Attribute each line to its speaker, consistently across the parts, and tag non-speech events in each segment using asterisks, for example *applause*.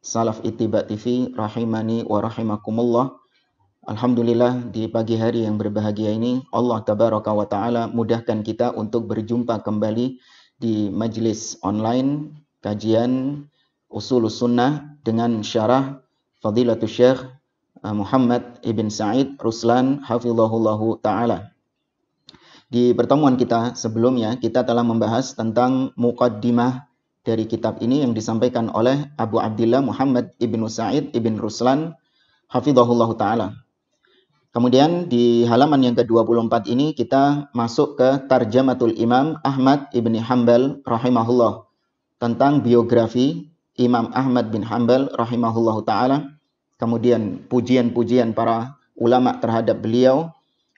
Speaker 1: Salaf Itiba TV rahimani wa rahimakumullah. Alhamdulillah di pagi hari yang berbahagia ini Allah tabaraka wa taala mudahkan kita untuk berjumpa kembali di majelis online kajian usul sunnah dengan syarah Fadilatul Syekh eh, Muhammad Ibn Sa'id Ruslan Hafizahullahu Ta'ala. Di pertemuan kita sebelumnya, kita telah membahas tentang muqaddimah dari kitab ini yang disampaikan oleh Abu Abdullah Muhammad ibnu Sa'id ibn Ruslan hafidhahullah ta'ala. Kemudian di halaman yang ke-24 ini kita masuk ke Tarjamatul Imam Ahmad ibni Hambal rahimahullah tentang biografi Imam Ahmad bin Hambal rahimahullah ta'ala. Kemudian pujian-pujian para ulama terhadap beliau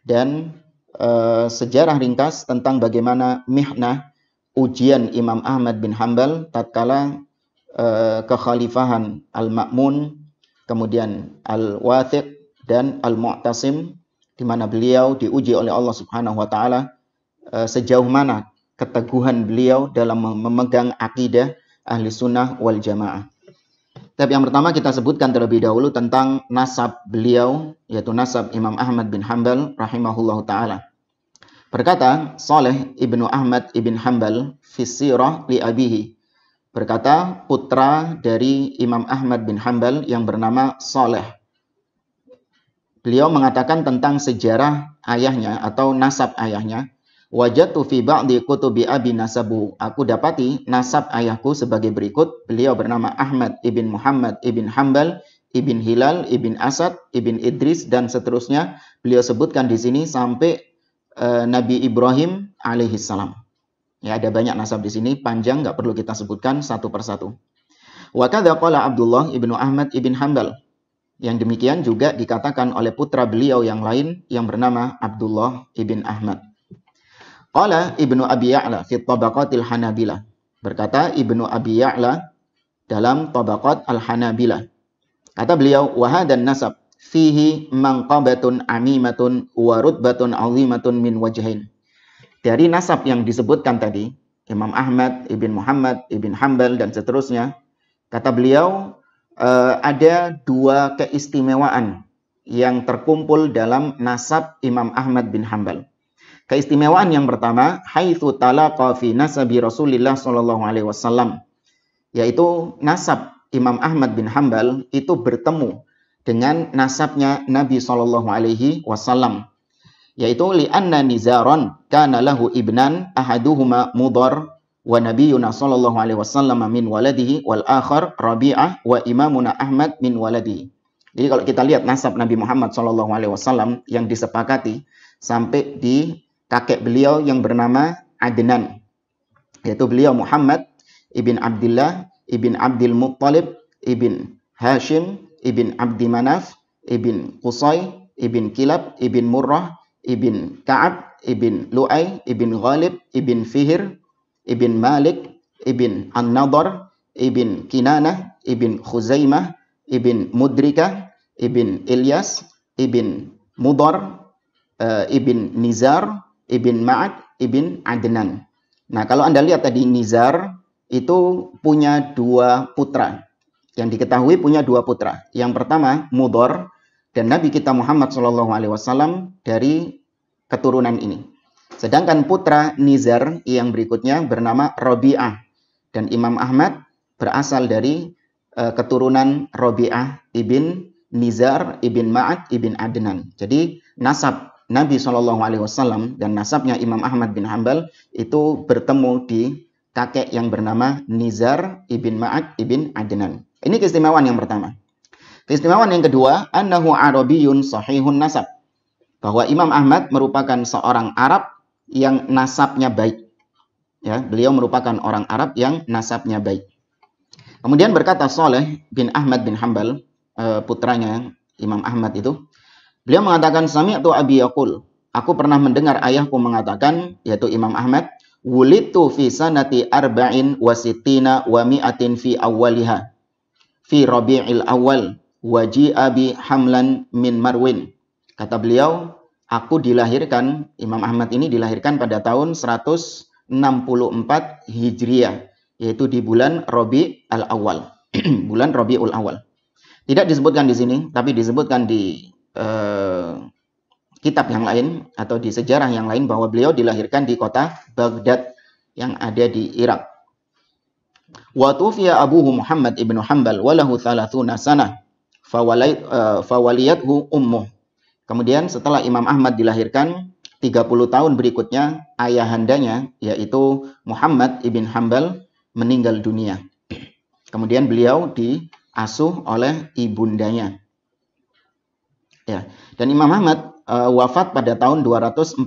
Speaker 1: dan uh, sejarah ringkas tentang bagaimana mihnah ujian Imam Ahmad bin Hambal tatkala uh, kekhalifahan Al-Ma'mun, kemudian Al-Wathiq dan Al-Mu'tasim di mana beliau diuji oleh Allah Subhanahu wa taala uh, sejauh mana keteguhan beliau dalam memegang akidah ahli sunnah wal jamaah. Tapi yang pertama kita sebutkan terlebih dahulu tentang nasab beliau yaitu nasab Imam Ahmad bin Hambal rahimahullah taala. Berkata Saleh ibnu Ahmad ibn Hambal Fisirah li abihi. Berkata putra dari Imam Ahmad bin Hambal yang bernama Saleh. Beliau mengatakan tentang sejarah ayahnya atau nasab ayahnya. Wajatu fi ba'di kutubi abi nasabu. Aku dapati nasab ayahku sebagai berikut. Beliau bernama Ahmad ibn Muhammad ibn Hambal ibn Hilal ibn Asad ibn Idris dan seterusnya. Beliau sebutkan di sini sampai Eh, Nabi Ibrahim alaihissalam. Ya, ada banyak nasab di sini, panjang nggak perlu kita sebutkan satu persatu. Wa qala Abdullah ibnu Ahmad ibn Hambal. Yang demikian juga dikatakan oleh putra beliau yang lain yang bernama Abdullah ibn Ahmad. Qala Ibnu Abi Ya'la fi Tabaqatil Hanabilah. Berkata Ibnu Abi Ya'la dalam Tabaqat Al-Hanabilah. Kata beliau, wahadan nasab fihi mangqabatun animatun wa rutbatun azimatun min wajhain. Dari nasab yang disebutkan tadi, Imam Ahmad, Ibn Muhammad, Ibn Hambal, dan seterusnya, kata beliau, uh, ada dua keistimewaan yang terkumpul dalam nasab Imam Ahmad bin Hambal. Keistimewaan yang pertama, haitsu talaqa fi nasabi Rasulillah sallallahu alaihi wasallam, yaitu nasab Imam Ahmad bin Hambal itu bertemu dengan nasabnya Nabi Shallallahu Alaihi Wasallam yaitu anna nizaron kana lahu ibnan ahaduhuma mudhar wa nabiyuna sallallahu alaihi wasallam min waladihi wal akhar rabi'ah wa imamuna ahmad min waladi jadi kalau kita lihat nasab Nabi Muhammad sallallahu alaihi wasallam yang disepakati sampai di kakek beliau yang bernama Adnan yaitu beliau Muhammad ibn Abdullah ibn Abdul Muttalib ibn Hashim ibn Abdi Manaf, ibn Qusay, ibn Kilab, ibn Murrah, ibn Ka'ab, ibn Lu'ay, ibn Ghalib, ibn Fihir, ibn Malik, ibn An-Nadar, ibn Kinana, ibn Khuzaimah, ibn Mudrika, ibn Ilyas, ibn Mudar, uh, eh, ibn Nizar, ibn Ma'ad, ibn Adnan. Nah, kalau Anda lihat tadi Nizar itu punya dua putra yang diketahui punya dua putra. Yang pertama Mudor dan Nabi kita Muhammad Shallallahu Alaihi Wasallam dari keturunan ini. Sedangkan putra Nizar yang berikutnya bernama Robi'ah dan Imam Ahmad berasal dari eh, keturunan Robi'ah ibn Nizar ibn Ma'ad ibn Adnan. Jadi nasab Nabi Shallallahu Alaihi Wasallam dan nasabnya Imam Ahmad bin Hambal itu bertemu di kakek yang bernama Nizar ibn Ma'ad ibn Adnan. Ini keistimewaan yang pertama. Keistimewaan yang kedua, annahu arabiyun sahihun nasab. Bahwa Imam Ahmad merupakan seorang Arab yang nasabnya baik. Ya, beliau merupakan orang Arab yang nasabnya baik. Kemudian berkata Soleh bin Ahmad bin Hambal, e, putranya Imam Ahmad itu, beliau mengatakan sami'tu abi yaqul. Aku pernah mendengar ayahku mengatakan, yaitu Imam Ahmad, wulitu fi sanati arba'in wasitina wa mi'atin fi awwaliha fi Rabi'il Awal waji Abi hamlan min Marwin. Kata beliau, aku dilahirkan, Imam Ahmad ini dilahirkan pada tahun 164 Hijriah, yaitu di bulan Rabi'ul awal *clears throat* bulan Rabiul Awal. Tidak disebutkan di sini, tapi disebutkan di eh, kitab yang lain atau di sejarah yang lain bahwa beliau dilahirkan di kota Baghdad yang ada di Irak. Wa tufiya abuhu Muhammad ibnu Hanbal walahu thalathuna sana fawaliyathu eh, ummuh. Kemudian setelah Imam Ahmad dilahirkan 30 tahun berikutnya ayahandanya yaitu Muhammad ibn Hanbal meninggal dunia. Kemudian beliau diasuh oleh ibundanya. Ya, dan Imam Ahmad uh, wafat pada tahun 241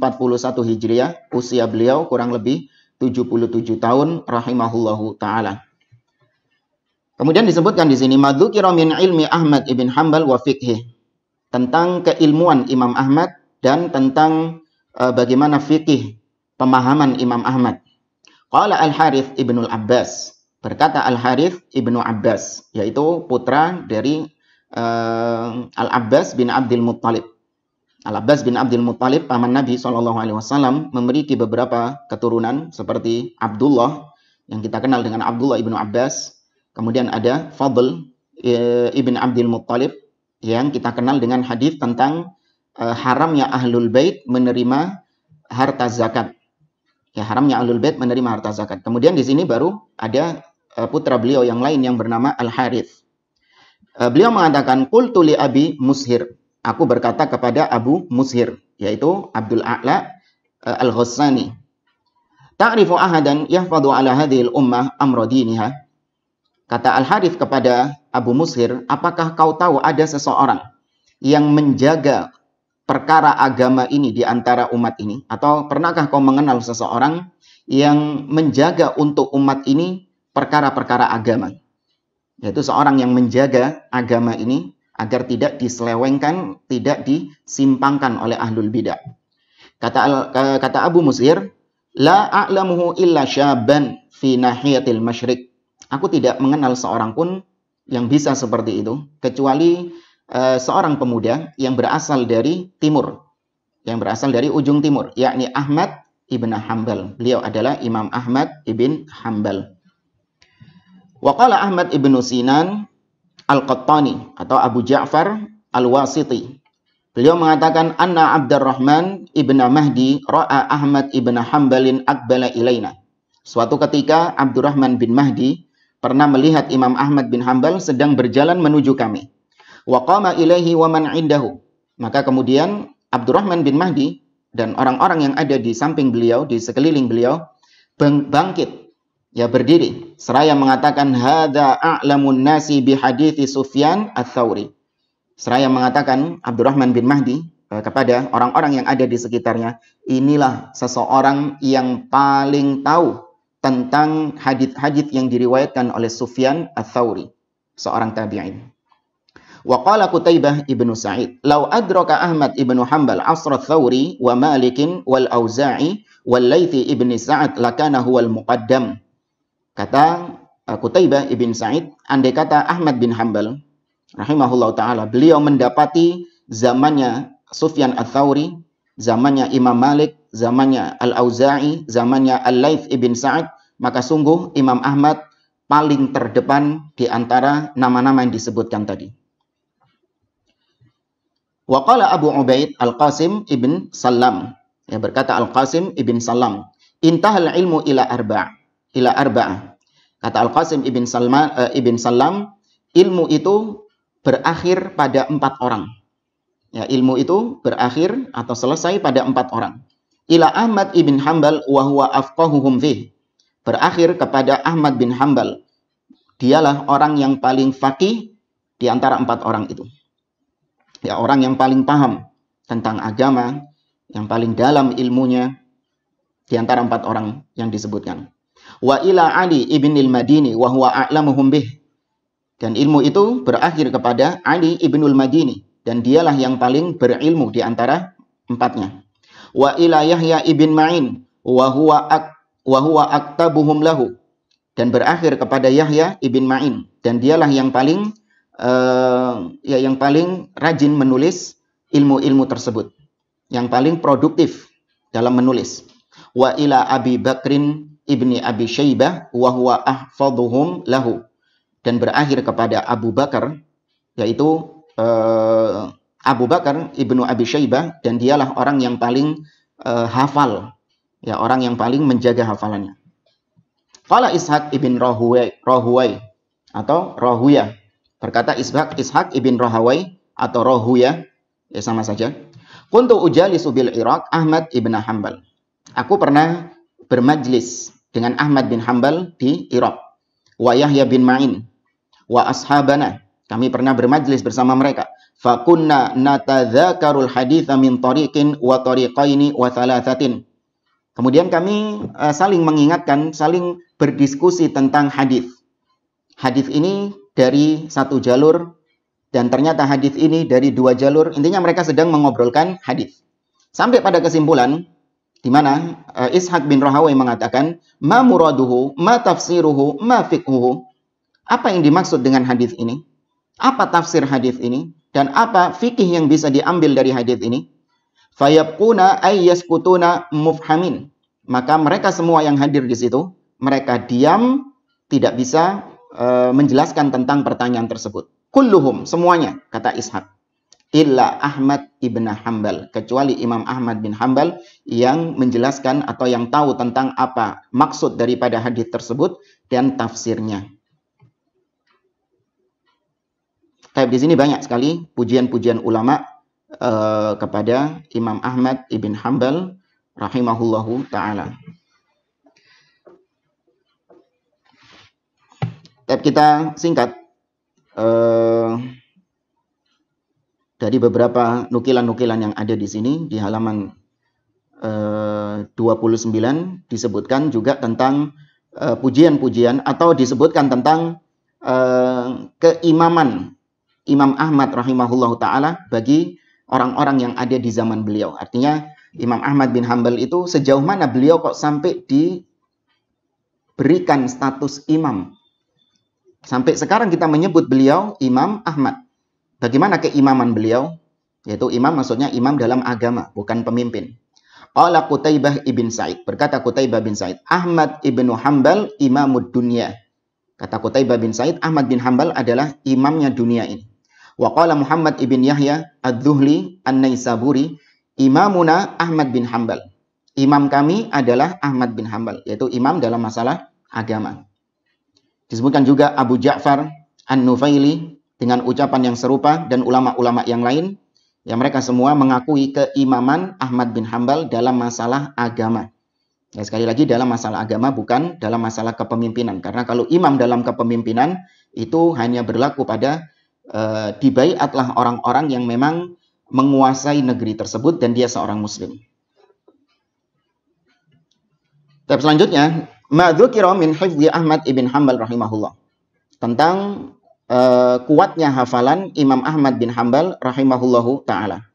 Speaker 1: Hijriah, usia beliau kurang lebih 77 tahun rahimahullahu taala. Kemudian disebutkan di sini madzukira min ilmi Ahmad ibn Hambal wa fikhi tentang keilmuan Imam Ahmad dan tentang uh, bagaimana fikih pemahaman Imam Ahmad. Qala Al-Harith ibn Al-Abbas berkata Al-Harith ibn Abbas yaitu putra dari uh, Al-Abbas bin Abdul Muttalib. Al-Abbas bin Abdul Muttalib, paman Nabi Shallallahu Alaihi Wasallam, memiliki beberapa keturunan seperti Abdullah yang kita kenal dengan Abdullah ibnu Abbas, kemudian ada Fadl eh, ibn Abdul Muttalib yang kita kenal dengan hadis tentang eh, haramnya ahlul bait menerima harta zakat. Ya haramnya ahlul bait menerima harta zakat. Kemudian di sini baru ada eh, putra beliau yang lain yang bernama Al Harith. beliau mengatakan, kul tuli abi Mushir." aku berkata kepada Abu Mus'ir, yaitu Abdul A'la eh, Al-Ghassani. Ta'rifu ahadan yahfadu ala hadhil ummah amra diniha. Kata Al-Harif kepada Abu Mus'ir, apakah kau tahu ada seseorang yang menjaga perkara agama ini di antara umat ini? Atau pernahkah kau mengenal seseorang yang menjaga untuk umat ini perkara-perkara agama? Yaitu seorang yang menjaga agama ini agar tidak diselewengkan, tidak disimpangkan oleh ahlul bidah. Kata kata Abu Musir, la a'lamuhu illa syaban fi nahiyatil masyriq. Aku tidak mengenal seorang pun yang bisa seperti itu kecuali uh, seorang pemuda yang berasal dari timur, yang berasal dari ujung timur, yakni Ahmad ibn Hambal. Beliau adalah Imam Ahmad ibn Hambal. Waqala Ahmad ibn Sinan Al-Qattani atau Abu Ja'far Al-Wasiti. Beliau mengatakan anna Abdurrahman ibn Mahdi ra'a Ahmad ibn Hambalin akbala ilaina. Suatu ketika Abdurrahman bin Mahdi pernah melihat Imam Ahmad bin Hambal sedang berjalan menuju kami. Wa qama ilaihi wa man indahu. Maka kemudian Abdurrahman bin Mahdi dan orang-orang yang ada di samping beliau, di sekeliling beliau, bangkit ya berdiri seraya mengatakan hada a'lamun nasi bi hadithi Sufyan ats-Tsauri. Seraya mengatakan Abdurrahman bin Mahdi eh, kepada orang-orang yang ada di sekitarnya, inilah seseorang yang paling tahu tentang hadith-hadith yang diriwayatkan oleh Sufyan Al-Thawri, seorang tabi'in. Wa qala Qutaibah ibnu Sa'id, "Lau adraka Ahmad ibnu Hanbal asra Thawri wa Malikin wal Auza'i wal Laitsi ibni Sa'ad lakana huwal muqaddam." Kata Kutaibah eh, ibn Sa'id, andai kata Ahmad bin Hanbal, rahimahullah ta'ala, beliau mendapati zamannya Sufyan al-Thawri, zamannya Imam Malik, zamannya Al-Auza'i, zamannya Al-Laith ibn Sa'ad, maka sungguh Imam Ahmad paling terdepan di antara nama-nama yang disebutkan tadi. Waqala Abu Ubaid Al-Qasim ibn Salam. Ya berkata Al-Qasim ibn Salam. Intahal ilmu ila arba' ila arba'ah. Kata Al-Qasim ibn, uh, ibn Salam, ilmu itu berakhir pada empat orang. Ya, ilmu itu berakhir atau selesai pada empat orang. Ila Ahmad ibn Hambal wa huwa afqahuhum fih. Berakhir kepada Ahmad bin Hambal. Dialah orang yang paling faqih di antara empat orang itu. Ya, orang yang paling paham tentang agama, yang paling dalam ilmunya di antara empat orang yang disebutkan wa ila Ali ibn al-Madini wa huwa a'lamuhum bih. Dan ilmu itu berakhir kepada Ali ibnul Madini dan dialah yang paling berilmu di antara empatnya. Wa ila Yahya ibn Ma'in wa huwa ak, wa huwa aktabuhum lahu dan berakhir kepada Yahya ibn Ma'in dan dialah yang paling uh, ya yang paling rajin menulis ilmu-ilmu tersebut yang paling produktif dalam menulis wa ila Abi Bakrin ibni Abi Syaibah wa huwa ahfaduhum lahu dan berakhir kepada Abu Bakar yaitu uh, Abu Bakar ibnu Abi Syaibah dan dialah orang yang paling uh, hafal ya orang yang paling menjaga hafalannya. Qala Ishaq ibn Rahuwai, Rahuwai atau Rahuya berkata Ishaq Ishaq ibn Rahawai atau Rahuya ya sama saja. Kuntu ujali subil Iraq Ahmad ibn Hanbal. Aku pernah bermajlis dengan Ahmad bin Hambal di Irak. Wa Yahya bin Ma'in wa ashabana kami pernah bermajlis bersama mereka. Fakunna natadzakarul haditha min tariqin wa tariqaini wa thalathatin. Kemudian kami uh, saling mengingatkan, saling berdiskusi tentang hadis. Hadis ini dari satu jalur dan ternyata hadis ini dari dua jalur. Intinya mereka sedang mengobrolkan hadis. Sampai pada kesimpulan di mana uh, eh, Ishak bin Rahawi mengatakan ma muraduhu, ma tafsiruhu, ma fikuhu. Apa yang dimaksud dengan hadis ini? Apa tafsir hadis ini? Dan apa fikih yang bisa diambil dari hadis ini? Fayabquna ay yaskutuna mufhamin. Maka mereka semua yang hadir di situ, mereka diam, tidak bisa uh, menjelaskan tentang pertanyaan tersebut. Kulluhum, semuanya, kata Ishak illa Ahmad ibn Hambal kecuali Imam Ahmad bin Hambal yang menjelaskan atau yang tahu tentang apa maksud daripada hadis tersebut dan tafsirnya. Tapi di sini banyak sekali pujian-pujian ulama uh, kepada Imam Ahmad ibn Hambal rahimahullahu taala. Tapi kita singkat dari beberapa nukilan-nukilan yang ada di sini di halaman eh, 29 disebutkan juga tentang eh, pujian-pujian eh, atau disebutkan tentang eh, keimaman Imam Ahmad rahimahullah taala bagi orang-orang yang ada di zaman beliau. Artinya Imam Ahmad bin Hambal itu sejauh mana beliau kok sampai diberikan status imam. Sampai sekarang kita menyebut beliau Imam Ahmad. Bagaimana keimaman beliau? Yaitu imam maksudnya imam dalam agama, bukan pemimpin. Qala Qutaibah ibn Sa'id. Berkata Qutaibah bin Sa'id, Ahmad ibn Hambal imamud dunia. Kata Qutaibah bin Sa'id, Ahmad bin Hambal adalah imamnya dunia ini. Wa qala Muhammad ibn Yahya ad-Dhuhli an-Naisaburi, imamuna Ahmad bin Hambal. Imam kami adalah Ahmad bin Hambal, yaitu imam dalam masalah agama. Disebutkan juga Abu Ja'far An-Nufaili dengan ucapan yang serupa dan ulama-ulama yang lain ya mereka semua mengakui keimaman Ahmad bin Hambal dalam masalah agama. Ya, sekali lagi dalam masalah agama bukan dalam masalah kepemimpinan karena kalau imam dalam kepemimpinan itu hanya berlaku pada e, eh, dibaiatlah orang-orang yang memang menguasai negeri tersebut dan dia seorang muslim. Tapi selanjutnya, ma'dzukira min Ahmad ibn Hambal rahimahullah. Tentang uh, kuatnya hafalan Imam Ahmad bin Hambal rahimahullahu taala.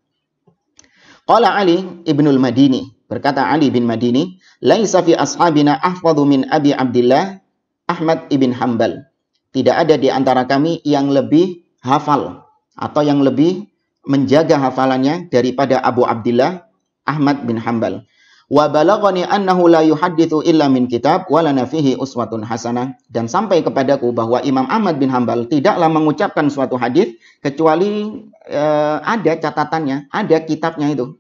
Speaker 1: Qala Ali ibnul Madini, berkata Ali bin Madini, "Laisa fi ashabina ahfadhu min Abi Abdullah Ahmad ibn Hambal." Tidak ada di antara kami yang lebih hafal atau yang lebih menjaga hafalannya daripada Abu Abdullah Ahmad bin Hambal. Wa balagani annahu la yuhaddithu illa min kitab wa lana fihi uswatun hasanah. Dan sampai kepadaku bahwa Imam Ahmad bin Hambal tidaklah mengucapkan suatu hadis kecuali eh, ada catatannya, ada kitabnya itu.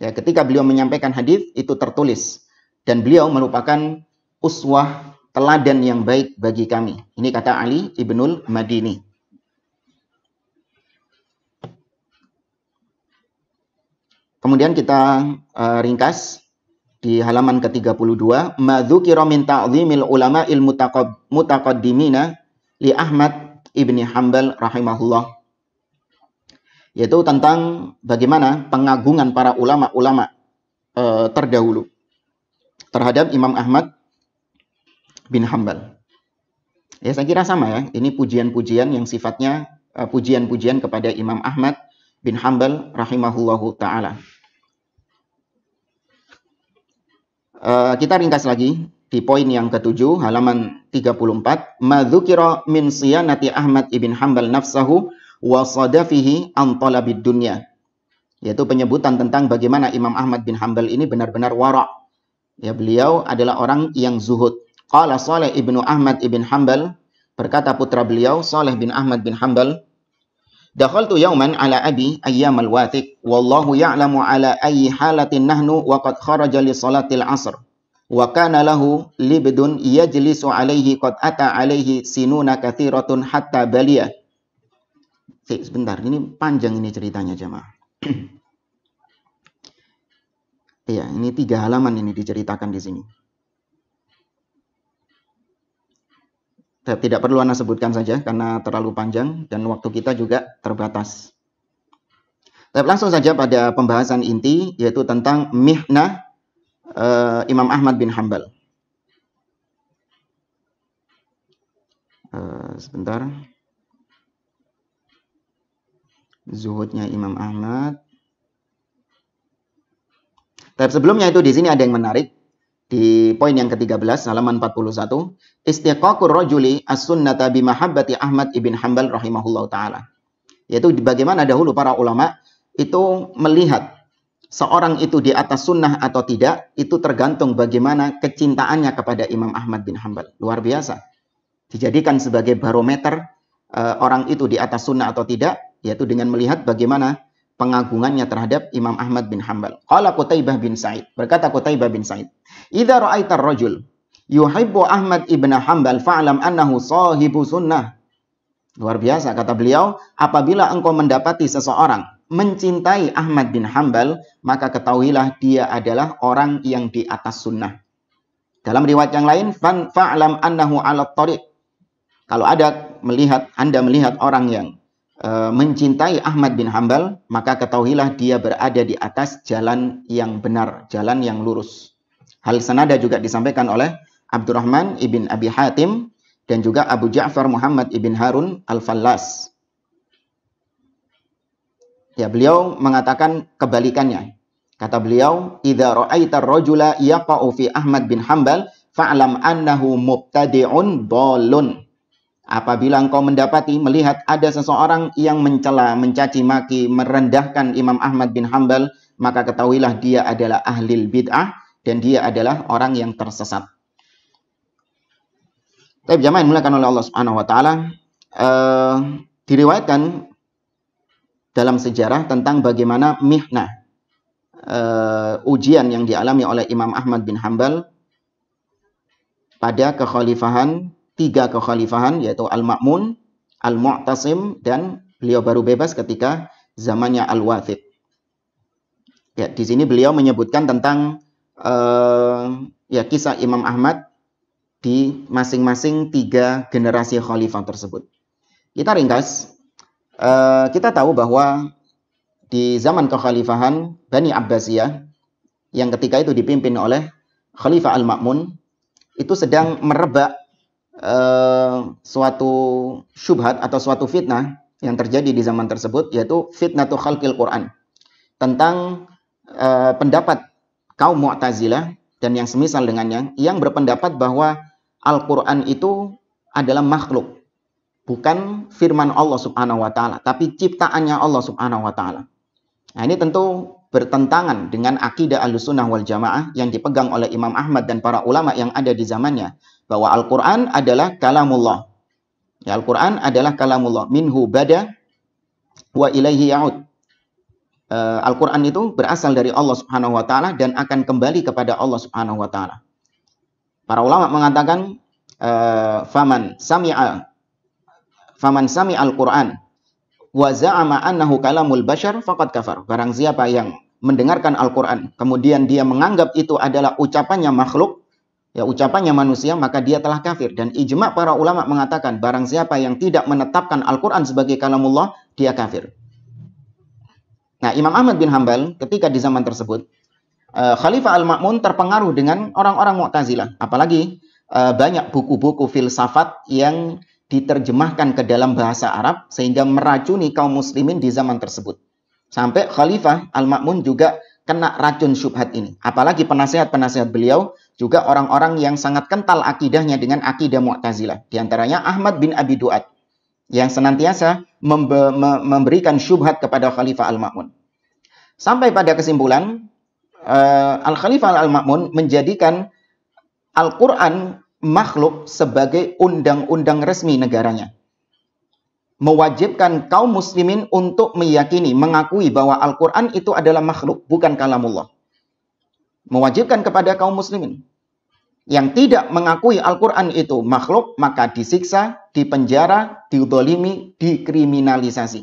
Speaker 1: Ya, ketika beliau menyampaikan hadis itu tertulis dan beliau merupakan uswah teladan yang baik bagi kami. Ini kata Ali Ibnul Madini. Kemudian kita uh, ringkas di halaman ke-32, madzukira min ta'zimil ulama il mutaqaddimina li Ahmad Ibni Hambal rahimahullah. Yaitu tentang bagaimana pengagungan para ulama-ulama uh, terdahulu terhadap Imam Ahmad bin Hambal. Ya, saya kira sama ya. Ini pujian-pujian yang sifatnya eh, pujian-pujian uh, kepada Imam Ahmad bin Hambal rahimahullahu taala. Eh, kita ringkas lagi di poin yang ketujuh halaman 34 madzukira min siyanati Ahmad ibn Hambal nafsahu wa sadafihi an talabid dunya yaitu penyebutan tentang bagaimana Imam Ahmad bin Hambal ini benar-benar wara ya beliau adalah orang yang zuhud qala Saleh ibnu Ahmad ibn Hambal berkata putra beliau Saleh bin Ahmad bin Hambal Dakhaltu yawman ala abi ayyam al-watik wallahu ya'lamu ala ayyi halatin nahnu wa qad kharaja li salatil asr wa kana lahu libdun yajlisu alaihi qad ata alaihi sinuna kathiratun hatta balia. Sebentar, ini panjang ini ceritanya jemaah. *clears throat* Iya, ini tiga halaman ini diceritakan di sini. tidak perlu Anda sebutkan saja karena terlalu panjang dan waktu kita juga terbatas. Tapi langsung saja pada pembahasan inti yaitu tentang mihnah uh, Imam Ahmad bin Hambal. Uh, eh, sebentar. Zuhudnya Imam Ahmad. Tapi sebelumnya itu di sini ada yang menarik di poin yang ke-13 halaman 41 istiqaqur rajuli as-sunnata bi mahabbati Ahmad ibn Hanbal rahimahullah taala yaitu bagaimana dahulu para ulama itu melihat seorang itu di atas sunnah atau tidak itu tergantung bagaimana kecintaannya kepada Imam Ahmad bin Hanbal luar biasa dijadikan sebagai barometer uh, orang itu di atas sunnah atau tidak yaitu dengan melihat bagaimana pengagungannya terhadap Imam Ahmad bin Hambal. Qala Qutaibah bin Said. Berkata Qutaibah bin Said, "Idza ra'aita rajul yuhibbu Ahmad ibn Hambal fa'lam annahu sahibu sunnah." Luar biasa kata beliau, apabila engkau mendapati seseorang mencintai Ahmad bin Hambal, maka ketahuilah dia adalah orang yang di atas sunnah. Dalam riwayat yang lain, faalam annahu 'ala tariq. Kalau ada melihat Anda melihat orang yang Eh, mencintai Ahmad bin Hambal, maka ketahuilah dia berada di atas jalan yang benar, jalan yang lurus. Hal senada juga disampaikan oleh Abdurrahman ibn Abi Hatim dan juga Abu Ja'far Muhammad ibn Harun al-Fallas. Ya, beliau mengatakan kebalikannya. Kata beliau, "Idza ra'aita ar-rajula yaqa'u fi Ahmad bin Hambal, fa'lam annahu mubtadi'un dhalun." Apabila engkau mendapati melihat ada seseorang yang mencela, mencaci maki, merendahkan Imam Ahmad bin Hambal, maka ketahuilah dia adalah ahli bid'ah dan dia adalah orang yang tersesat. Tapi jamaah yang dimuliakan oleh Allah Subhanahu wa taala, eh, diriwayatkan dalam sejarah tentang bagaimana mihnah eh, ujian yang dialami oleh Imam Ahmad bin Hambal pada kekhalifahan tiga kekhalifahan yaitu Al-Ma'mun, Al-Mu'tasim dan beliau baru bebas ketika zamannya Al-Wathiq. Ya, di sini beliau menyebutkan tentang uh, ya kisah Imam Ahmad di masing-masing tiga generasi khalifah tersebut. Kita ringkas, uh, kita tahu bahwa di zaman kekhalifahan Bani Abbasiyah yang ketika itu dipimpin oleh Khalifah Al-Ma'mun itu sedang merebak Eh, suatu syubhat atau suatu fitnah yang terjadi di zaman tersebut yaitu fitnah khalqil Quran tentang uh, pendapat kaum Mu'tazilah dan yang semisal dengannya yang berpendapat bahwa Al-Qur'an itu adalah makhluk bukan firman Allah Subhanahu wa taala tapi ciptaannya Allah Subhanahu wa taala. Nah, ini tentu bertentangan dengan akidah Ahlussunnah wal Jamaah yang dipegang oleh Imam Ahmad dan para ulama yang ada di zamannya bahwa Al-Quran adalah kalamullah. Ya, Al-Quran adalah kalamullah. Minhu bada wa ilaihi ya'ud. Uh, Al-Quran itu berasal dari Allah subhanahu wa ta'ala dan akan kembali kepada Allah subhanahu wa ta'ala. Para ulama mengatakan, uh, faman sami'a faman sami al-Quran wa za'ama annahu kalamul bashar faqad kafar. Barang siapa yang mendengarkan Al-Quran, kemudian dia menganggap itu adalah ucapannya makhluk, ya ucapannya manusia maka dia telah kafir dan ijma para ulama mengatakan barang siapa yang tidak menetapkan Al-Qur'an sebagai kalamullah dia kafir. Nah, Imam Ahmad bin Hambal ketika di zaman tersebut eh, Khalifah Al-Ma'mun terpengaruh dengan orang-orang Mu'tazilah, apalagi eh, banyak buku-buku filsafat yang diterjemahkan ke dalam bahasa Arab sehingga meracuni kaum muslimin di zaman tersebut. Sampai Khalifah Al-Ma'mun juga kena racun syubhat ini. Apalagi penasehat-penasehat beliau juga orang-orang yang sangat kental akidahnya dengan akidah Mu'tazilah. Di antaranya Ahmad bin Abi Duat yang senantiasa memberikan syubhat kepada Khalifah Al-Ma'mun. Sampai pada kesimpulan, eh, Al-Khalifah Al-Ma'mun menjadikan Al-Quran makhluk sebagai undang-undang resmi negaranya mewajibkan kaum muslimin untuk meyakini, mengakui bahwa Al-Quran itu adalah makhluk, bukan kalamullah. Mewajibkan kepada kaum muslimin. Yang tidak mengakui Al-Quran itu makhluk, maka disiksa, dipenjara, diudolimi, dikriminalisasi.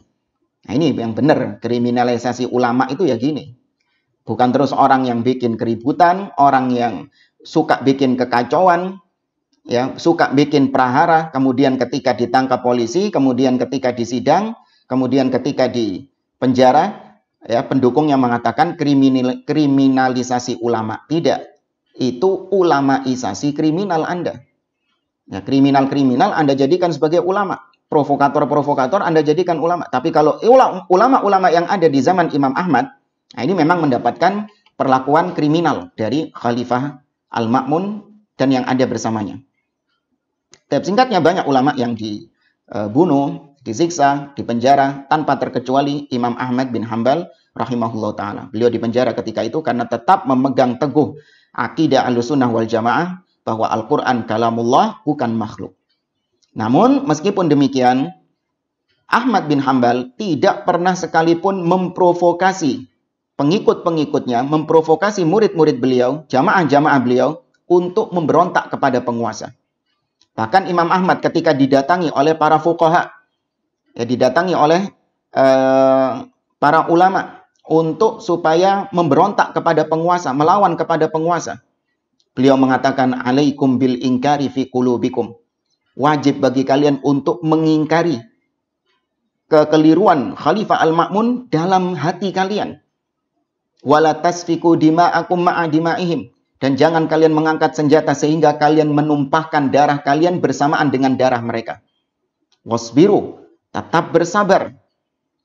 Speaker 1: Nah ini yang benar, kriminalisasi ulama itu ya gini. Bukan terus orang yang bikin keributan, orang yang suka bikin kekacauan, Ya suka bikin prahara, kemudian ketika ditangkap polisi, kemudian ketika disidang, kemudian ketika di penjara, ya pendukung yang mengatakan kriminal, kriminalisasi ulama tidak, itu ulamaisasi kriminal Anda. Ya, kriminal-kriminal Anda jadikan sebagai ulama, provokator-provokator Anda jadikan ulama. Tapi kalau ulama-ulama yang ada di zaman Imam Ahmad, nah ini memang mendapatkan perlakuan kriminal dari Khalifah Al-Ma'mun dan yang ada bersamanya. Tapi singkatnya banyak ulama yang dibunuh, e, disiksa, dipenjara tanpa terkecuali Imam Ahmad bin Hambal rahimahullah taala. Beliau dipenjara ketika itu karena tetap memegang teguh akidah Ahlussunnah wal Jamaah bahwa Al-Qur'an kalamullah bukan makhluk. Namun meskipun demikian Ahmad bin Hambal tidak pernah sekalipun memprovokasi pengikut-pengikutnya, memprovokasi murid-murid beliau, jamaah-jamaah beliau untuk memberontak kepada penguasa. Bahkan Imam Ahmad ketika didatangi oleh para fuqaha, ya didatangi oleh eh, para ulama untuk supaya memberontak kepada penguasa, melawan kepada penguasa. Beliau mengatakan alaikum bil ingkari fi kulubikum. Wajib bagi kalian untuk mengingkari kekeliruan Khalifah Al-Ma'mun dalam hati kalian. Wala tasfiku dima'akum ma'adima'ihim. Dan jangan kalian mengangkat senjata sehingga kalian menumpahkan darah kalian bersamaan dengan darah mereka. Wasbiru, tetap bersabar.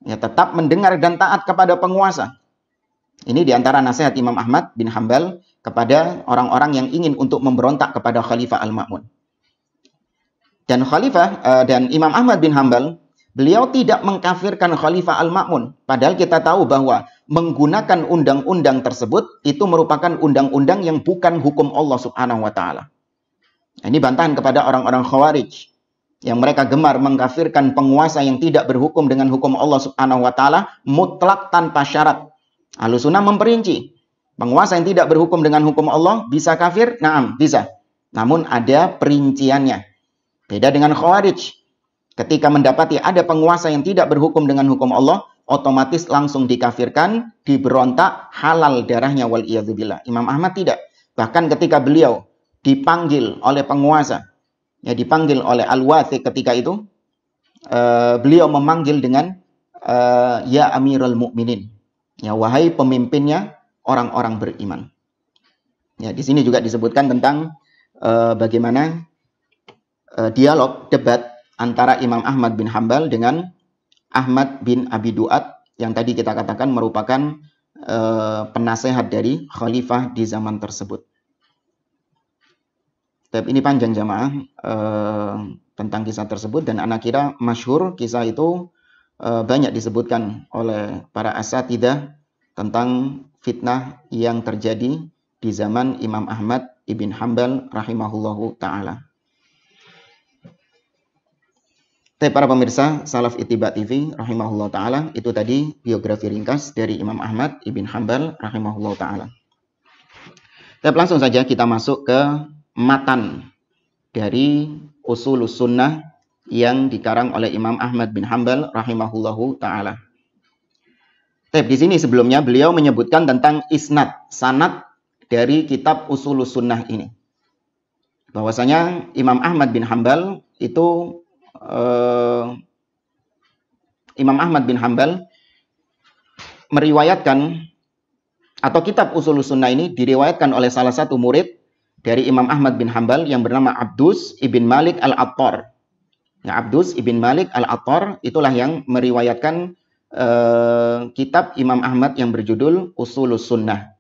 Speaker 1: Ya, tetap mendengar dan taat kepada penguasa. Ini diantara nasihat Imam Ahmad bin Hambal kepada orang-orang yang ingin untuk memberontak kepada Khalifah Al-Ma'mun. Dan Khalifah eh, dan Imam Ahmad bin Hambal Beliau tidak mengkafirkan Khalifah Al-Ma'mun. Padahal kita tahu bahwa menggunakan undang-undang tersebut itu merupakan undang-undang yang bukan hukum Allah Subhanahu wa taala. Nah, ini bantahan kepada orang-orang Khawarij yang mereka gemar mengkafirkan penguasa yang tidak berhukum dengan hukum Allah Subhanahu wa taala mutlak tanpa syarat. Alusunah memperinci, penguasa yang tidak berhukum dengan hukum Allah bisa kafir? Naam, bisa. Namun ada perinciannya. Beda dengan Khawarij Ketika mendapati ada penguasa yang tidak berhukum dengan hukum Allah, otomatis langsung dikafirkan, diberontak, halal darahnya wal billah. Imam Ahmad tidak. Bahkan ketika beliau dipanggil oleh penguasa, ya dipanggil oleh al ketika itu, uh, beliau memanggil dengan uh, ya Amirul Mukminin. Ya wahai pemimpinnya orang-orang beriman. Ya di sini juga disebutkan tentang uh, bagaimana uh, dialog debat antara Imam Ahmad bin Hambal dengan Ahmad bin Abi Duat yang tadi kita katakan merupakan e, penasehat dari khalifah di zaman tersebut. Tapi ini panjang jamaah e, tentang kisah tersebut dan anak kira masyhur kisah itu e, banyak disebutkan oleh para asatidah tentang fitnah yang terjadi di zaman Imam Ahmad ibn Hambal rahimahullahu taala. Tapi para pemirsa Salaf Itiba TV rahimahullah taala itu tadi biografi ringkas dari Imam Ahmad Ibn Hambal rahimahullah taala. Tapi langsung saja kita masuk ke matan dari usul sunnah yang dikarang oleh Imam Ahmad bin Hambal rahimahullahu taala. Tapi di sini sebelumnya beliau menyebutkan tentang isnad, sanad dari kitab usul sunnah ini. Bahwasanya Imam Ahmad bin Hambal itu uh, Imam Ahmad bin Hambal meriwayatkan atau kitab usul sunnah ini diriwayatkan oleh salah satu murid dari Imam Ahmad bin Hambal yang bernama Abdus ibn Malik al-Attar. Ya, Abdus ibn Malik al-Attar itulah yang meriwayatkan uh, kitab Imam Ahmad yang berjudul Usul Sunnah.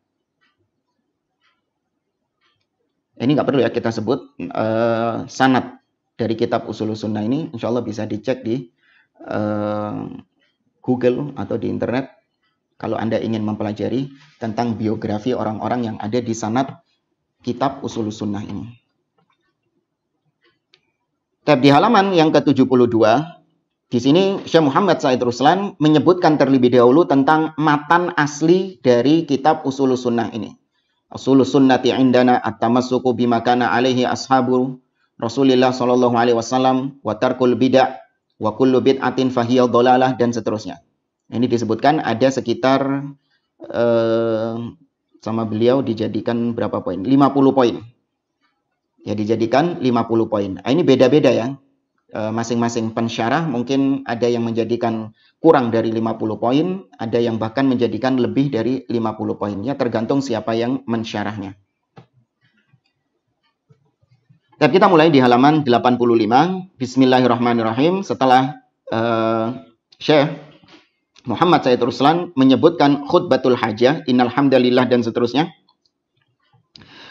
Speaker 1: Ini nggak perlu ya kita sebut uh, eh, sanat dari kitab usul sunnah ini insya Allah bisa dicek di uh, Google atau di internet kalau Anda ingin mempelajari tentang biografi orang-orang yang ada di sanat kitab usul sunnah ini. Tab di halaman yang ke-72, di sini Syekh Muhammad Said Ruslan menyebutkan terlebih dahulu tentang matan asli dari kitab usul sunnah ini. Usul sunnati indana at-tamassuku bima kana alaihi ashabu Rasulullah Shallallahu Alaihi Wasallam wa tarkul bid'ah wa kullu bid'atin fahiyal dolalah dan seterusnya. Ini disebutkan ada sekitar eh, sama beliau dijadikan berapa poin? 50 poin. Ya dijadikan 50 poin. Nah, ini beda-beda ya. Eh, masing-masing e, pensyarah mungkin ada yang menjadikan kurang dari 50 poin, ada yang bahkan menjadikan lebih dari 50 poin. Ya tergantung siapa yang mensyarahnya. Dan kita mulai di halaman 85. Bismillahirrahmanirrahim. Setelah uh, Syekh Muhammad Said Ruslan menyebutkan khutbatul hajah, innal hamdalillah dan seterusnya.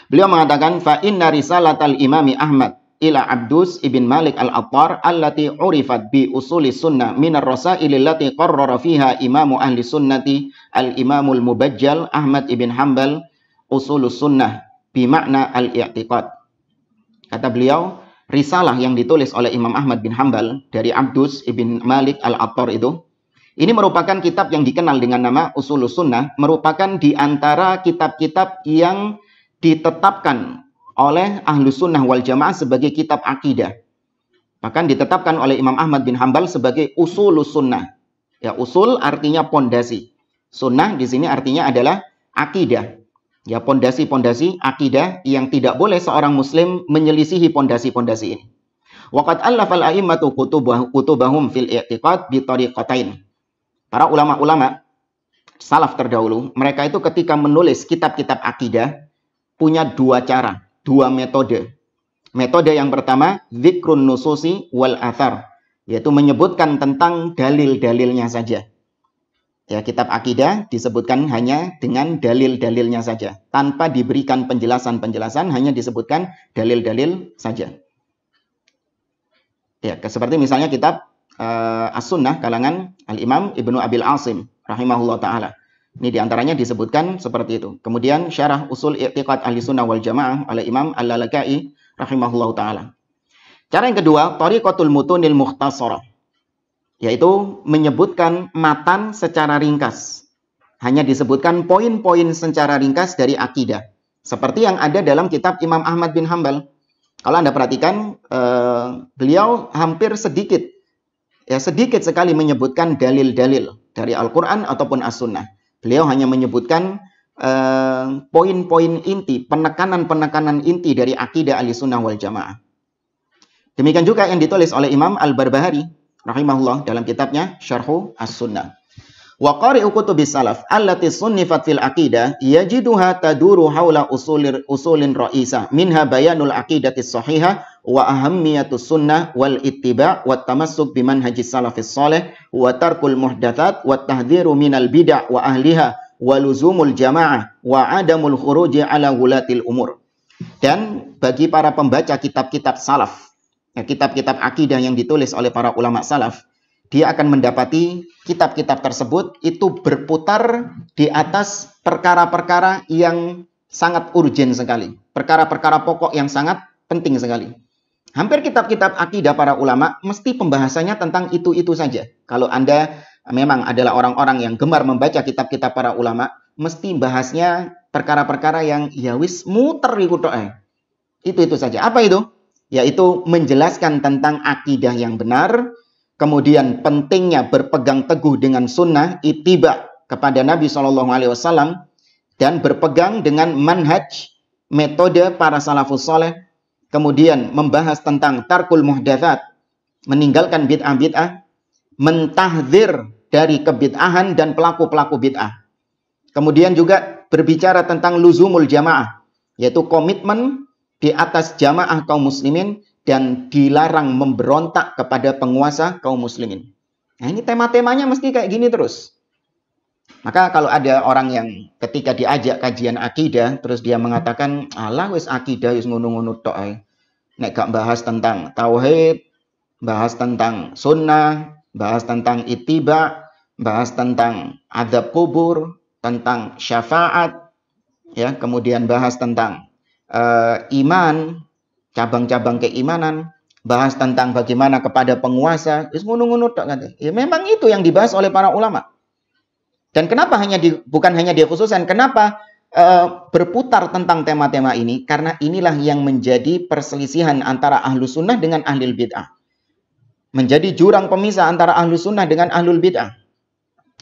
Speaker 1: Beliau mengatakan fa inna risalatal imami Ahmad ila Abdus ibn Malik al-Attar allati urifat bi usuli sunnah minar rasail allati qarrara fiha imamu ahli sunnati al-imamul mubajjal Ahmad ibn Hanbal usulus sunnah bi makna al-i'tiqad Kata beliau, risalah yang ditulis oleh Imam Ahmad bin Hambal dari Abdus ibn Malik al-Attar itu, ini merupakan kitab yang dikenal dengan nama Usul Sunnah, merupakan di antara kitab-kitab yang ditetapkan oleh Ahlus Sunnah wal Jamaah sebagai kitab akidah. Bahkan ditetapkan oleh Imam Ahmad bin Hambal sebagai usul sunnah. Ya, usul artinya pondasi. Sunnah di sini artinya adalah akidah ya pondasi-pondasi akidah yang tidak boleh seorang muslim menyelisihi pondasi-pondasi ini. Waqad allafal a'immatu kutubahum fil i'tiqad bi tariqatain. Para ulama-ulama salaf terdahulu, mereka itu ketika menulis kitab-kitab akidah punya dua cara, dua metode. Metode yang pertama, zikrun nususi wal athar, yaitu menyebutkan tentang dalil-dalilnya saja. Ya, kitab akidah disebutkan hanya dengan dalil-dalilnya saja, tanpa diberikan penjelasan-penjelasan, hanya disebutkan dalil-dalil saja. Ya, seperti misalnya kitab uh, As-Sunnah kalangan Al-Imam Ibnu Abil Asim rahimahullah taala. Ini diantaranya disebutkan seperti itu. Kemudian syarah usul i'tiqad ahli sunnah wal jamaah oleh Imam Al-Lalakai rahimahullah taala. Cara yang kedua, tariqatul mutunil muhtasarah yaitu menyebutkan matan secara ringkas. Hanya disebutkan poin-poin secara ringkas dari akidah. Seperti yang ada dalam kitab Imam Ahmad bin Hambal. Kalau Anda perhatikan, eh, beliau hampir sedikit, ya sedikit sekali menyebutkan dalil-dalil dari Al-Quran ataupun As-Sunnah. Beliau hanya menyebutkan eh, poin-poin inti, penekanan-penekanan inti dari akidah al-sunnah wal jamaah. Demikian juga yang ditulis oleh Imam Al-Barbahari rahimahullah dalam kitabnya Syarhu As-Sunnah. Wa qari'u kutubis salaf allati sunnifat fil aqidah yajiduha taduru haula usulir usulin ra'isa minha bayanul aqidatis sahihah wa ahammiyatus sunnah wal ittiba' wat tamassuk manhajis salafis salih wa tarkul muhdatsat wat tahdhiru minal bid'ah wa ahliha wa luzumul jamaah wa adamul khuruji ala wulatil umur. Dan bagi para pembaca kitab-kitab salaf Ya, kitab-kitab akidah yang ditulis oleh para ulama salaf, dia akan mendapati kitab-kitab tersebut itu berputar di atas perkara-perkara yang sangat urgent sekali, perkara-perkara pokok yang sangat penting sekali. Hampir kitab-kitab akidah para ulama mesti pembahasannya tentang itu-itu saja. Kalau Anda memang adalah orang-orang yang gemar membaca kitab-kitab para ulama, mesti bahasnya perkara-perkara yang ya wis muter iku Itu-itu saja. Apa itu? yaitu menjelaskan tentang akidah yang benar, kemudian pentingnya berpegang teguh dengan sunnah itiba kepada Nabi Shallallahu Alaihi Wasallam dan berpegang dengan manhaj metode para salafus soleh kemudian membahas tentang tarkul muhdathat meninggalkan bid'ah-bid'ah mentahdir dari kebid'ahan dan pelaku-pelaku bid'ah kemudian juga berbicara tentang luzumul jamaah yaitu komitmen di atas jamaah kaum muslimin dan dilarang memberontak kepada penguasa kaum muslimin. Nah, ini tema-temanya mesti kayak gini terus. Maka kalau ada orang yang ketika diajak kajian akidah terus dia mengatakan Allah wis akidah wis ngunung-ngunung tok Nek gak bahas tentang tauhid, bahas tentang sunnah, bahas tentang itiba, bahas tentang adab kubur, tentang syafaat, ya kemudian bahas tentang uh, iman, cabang-cabang keimanan, bahas tentang bagaimana kepada penguasa, Ya memang itu yang dibahas oleh para ulama. Dan kenapa hanya di, bukan hanya dia khususan, kenapa uh, berputar tentang tema-tema ini? Karena inilah yang menjadi perselisihan antara ahlu sunnah dengan ahlul bid'ah. Menjadi jurang pemisah antara ahlu sunnah dengan ahlul bid'ah.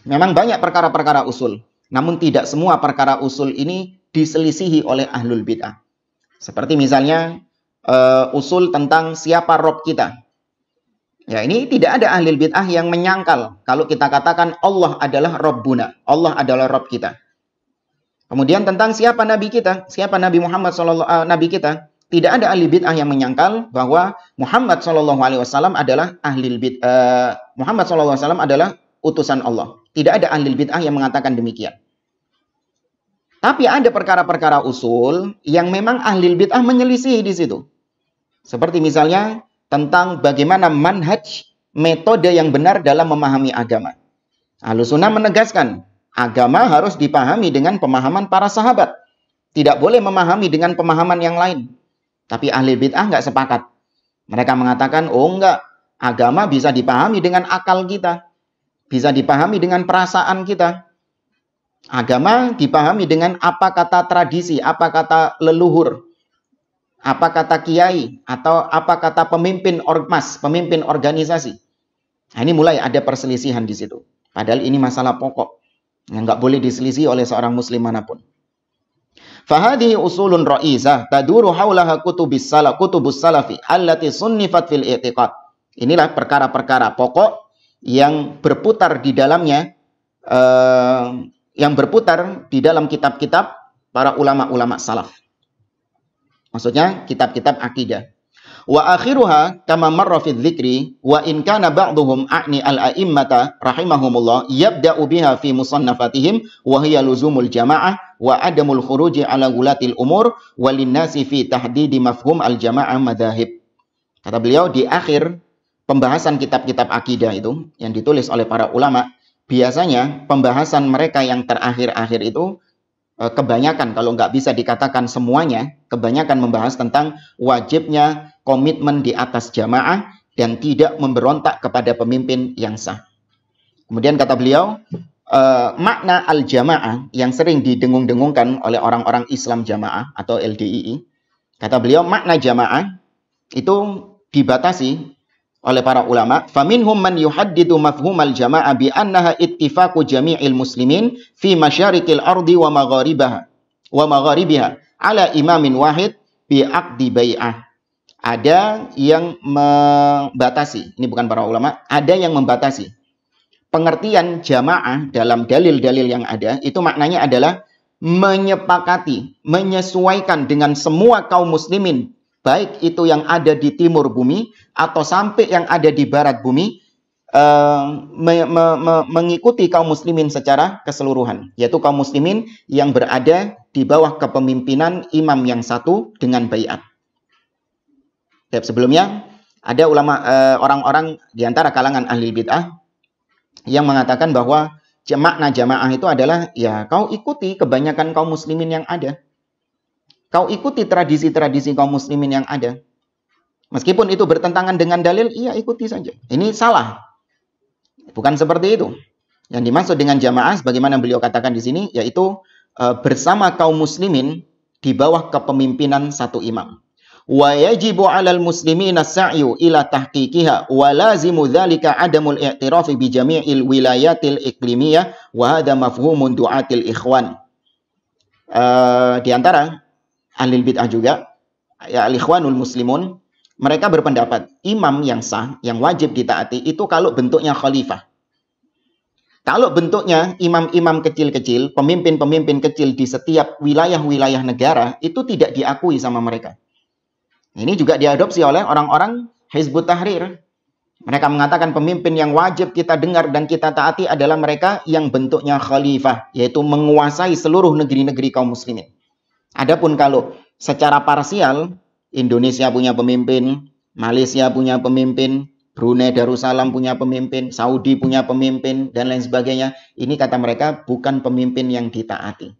Speaker 1: Memang banyak perkara-perkara usul, namun tidak semua perkara usul ini diselisihi oleh ahlul bid'ah. Seperti misalnya uh, usul tentang siapa Rob kita. Ya, ini tidak ada ahli bid'ah yang menyangkal kalau kita katakan Allah adalah Rabbuna, Allah adalah Rob kita. Kemudian tentang siapa nabi kita, siapa Nabi Muhammad SAW, uh, eh, nabi kita, tidak ada ahli bid'ah yang menyangkal bahwa Muhammad saw adalah ahli bid'ah eh, uh, Muhammad saw adalah utusan Allah. Tidak ada ahli bid'ah yang mengatakan demikian. Tapi ada perkara-perkara usul yang memang ahli bid'ah menyelisih di situ. Seperti misalnya tentang bagaimana manhaj metode yang benar dalam memahami agama. Ahlussunnah menegaskan agama harus dipahami dengan pemahaman para sahabat. Tidak boleh memahami dengan pemahaman yang lain. Tapi ahli bid'ah nggak sepakat. Mereka mengatakan, oh enggak, agama bisa dipahami dengan akal kita. Bisa dipahami dengan perasaan kita Agama dipahami dengan apa kata tradisi, apa kata leluhur, apa kata kiai, atau apa kata pemimpin ormas, pemimpin organisasi. Nah, ini mulai ada perselisihan di situ. Padahal ini masalah pokok yang nggak boleh diselisih oleh seorang muslim manapun. Fahadi usulun ra'isah taduru haulaha kutubis salaf kutubus salafi allati sunnifat fil i'tiqad. Inilah perkara-perkara pokok yang berputar di dalamnya eh, yang berputar di dalam kitab-kitab para ulama-ulama salaf. Maksudnya kitab-kitab akidah. Wa akhiruha kama marra fi dzikri wa in kana ba'dhuhum a'ni al-a'immata rahimahumullah yabda'u biha fi musannafatihim wa hiya luzumul jama'ah wa adamul khuruji ala gulatil umur wa linnasi fi tahdidi mafhum al-jama'ah madhahib. Kata beliau di akhir pembahasan kitab-kitab akidah itu yang ditulis oleh para ulama biasanya pembahasan mereka yang terakhir-akhir itu e, kebanyakan kalau nggak bisa dikatakan semuanya kebanyakan membahas tentang wajibnya komitmen di atas jamaah dan tidak memberontak kepada pemimpin yang sah. Kemudian kata beliau e, makna al jamaah yang sering didengung-dengungkan oleh orang-orang Islam jamaah atau LDII kata beliau makna jamaah itu dibatasi oleh para ulama faminhum man yuhaddidu mafhumal jama'a bi annaha ittifaqu jami'il muslimin fi masyariqil ardi wa magharibaha wa magharibiha ala imamin wahid bi aqdi bai'ah ada yang membatasi ini bukan para ulama ada yang membatasi pengertian jamaah dalam dalil-dalil yang ada itu maknanya adalah menyepakati menyesuaikan dengan semua kaum muslimin baik itu yang ada di timur bumi atau sampai yang ada di barat bumi eh, me, me, me, mengikuti kaum muslimin secara keseluruhan yaitu kaum muslimin yang berada di bawah kepemimpinan imam yang satu dengan bayat. Tab sebelumnya ada ulama eh, orang-orang eh, di antara kalangan ahli bid'ah yang mengatakan bahwa makna jamaah itu adalah ya kau ikuti kebanyakan kaum muslimin yang ada. Kau ikuti tradisi-tradisi kaum muslimin yang ada. Meskipun itu bertentangan dengan dalil, iya ikuti saja. Ini salah. Bukan seperti itu. Yang dimaksud dengan jamaah, sebagaimana beliau katakan di sini, yaitu e, bersama kaum muslimin di bawah kepemimpinan satu imam. Wa yajibu 'alal muslimina sa'yu ila tahqiqiha wa lazimu dzalika 'adamul i'tirafi bi jami'il wilayatil iklimiyah wa hadha mafhumun du'atil ikhwan. Uh, di antara ahli bid'ah juga, ya ikhwanul muslimun, mereka berpendapat imam yang sah, yang wajib ditaati itu kalau bentuknya khalifah. Kalau bentuknya imam-imam kecil-kecil, pemimpin-pemimpin kecil di setiap wilayah-wilayah negara itu tidak diakui sama mereka. Ini juga diadopsi oleh orang-orang Hizbut Tahrir. Mereka mengatakan pemimpin yang wajib kita dengar dan kita taati adalah mereka yang bentuknya khalifah, yaitu menguasai seluruh negeri-negeri kaum muslimin. Adapun kalau secara parsial Indonesia punya pemimpin, Malaysia punya pemimpin, Brunei Darussalam punya pemimpin, Saudi punya pemimpin dan lain sebagainya. Ini kata mereka bukan pemimpin yang ditaati.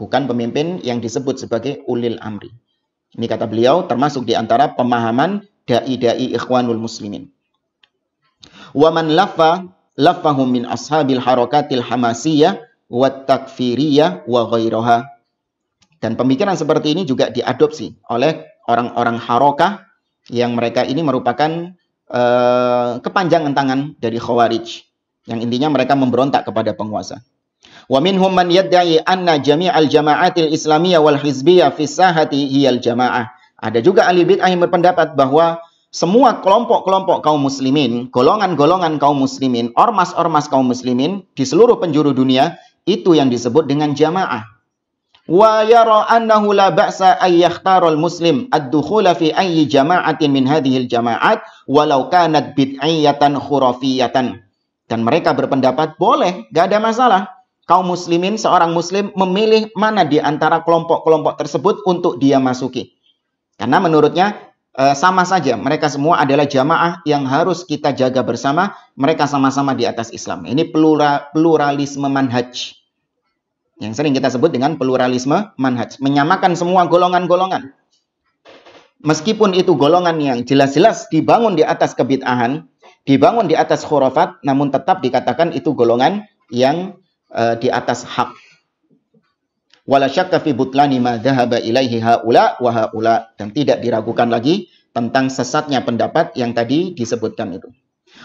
Speaker 1: Bukan pemimpin yang disebut sebagai ulil amri. Ini kata beliau termasuk di antara pemahaman dai-dai ikhwanul muslimin. Waman laffa laffahum min ashabil harakatil hamasiyah wa takfiriyah wa ghairaha dan pemikiran seperti ini juga diadopsi oleh orang-orang harokah yang mereka ini merupakan uh, kepanjangan tangan dari khawarij. Yang intinya mereka memberontak kepada penguasa. Wa minhum man yadda'i anna jami'al jama'atil islamiyah wal hizbiyah fi hiyal jama'ah. Ada juga ahli bid'ah yang berpendapat bahwa semua kelompok-kelompok kaum muslimin, golongan-golongan kaum muslimin, ormas-ormas kaum muslimin di seluruh penjuru dunia itu yang disebut dengan jamaah wa yara annahu la ba'sa ay al muslim ad dukhul fi ayyi jama'atin min al jama'at walau kanat bid'iyatan khurafiyatan dan mereka berpendapat boleh gak ada masalah kaum muslimin seorang muslim memilih mana di antara kelompok-kelompok tersebut untuk dia masuki karena menurutnya e, sama saja mereka semua adalah jamaah yang harus kita jaga bersama mereka sama-sama di atas Islam ini plural, pluralisme manhaj yang sering kita sebut dengan pluralisme manhaj. Menyamakan semua golongan-golongan. Meskipun itu golongan yang jelas-jelas dibangun di atas kebid'ahan, dibangun di atas khurafat, namun tetap dikatakan itu golongan yang e, di atas hak. Wala syakka fi butlani ma dhahaba ilaihi haula wa haula. Dan tidak diragukan lagi tentang sesatnya pendapat yang tadi disebutkan itu.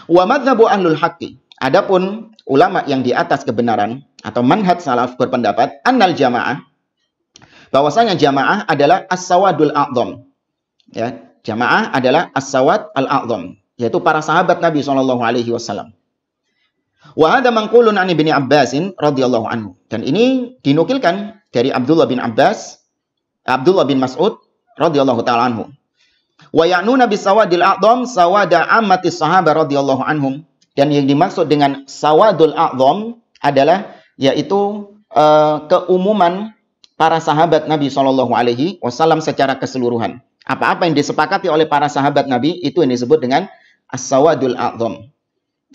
Speaker 1: Wa madzhabu ahlul haqqi Adapun ulama yang di atas kebenaran atau manhat salaf berpendapat annal jamaah bahwasanya jamaah adalah as-sawadul a'dham. Ya, jamaah adalah as-sawad al-a'dham, yaitu para sahabat Nabi Shallallahu alaihi wasallam. Wa hadha manqulun an Ibnu Abbasin radhiyallahu anhu. Dan ini dinukilkan dari Abdullah bin Abbas, Abdullah bin Mas'ud radhiyallahu taala anhu. Wa Nabi sawadil a'dham sawada ammati sahabat radhiyallahu anhum dan yang dimaksud dengan sawadul a'zom adalah yaitu uh, keumuman para sahabat Nabi Shallallahu alaihi wasallam secara keseluruhan. Apa-apa yang disepakati oleh para sahabat Nabi itu yang disebut dengan as-sawadul a'zom.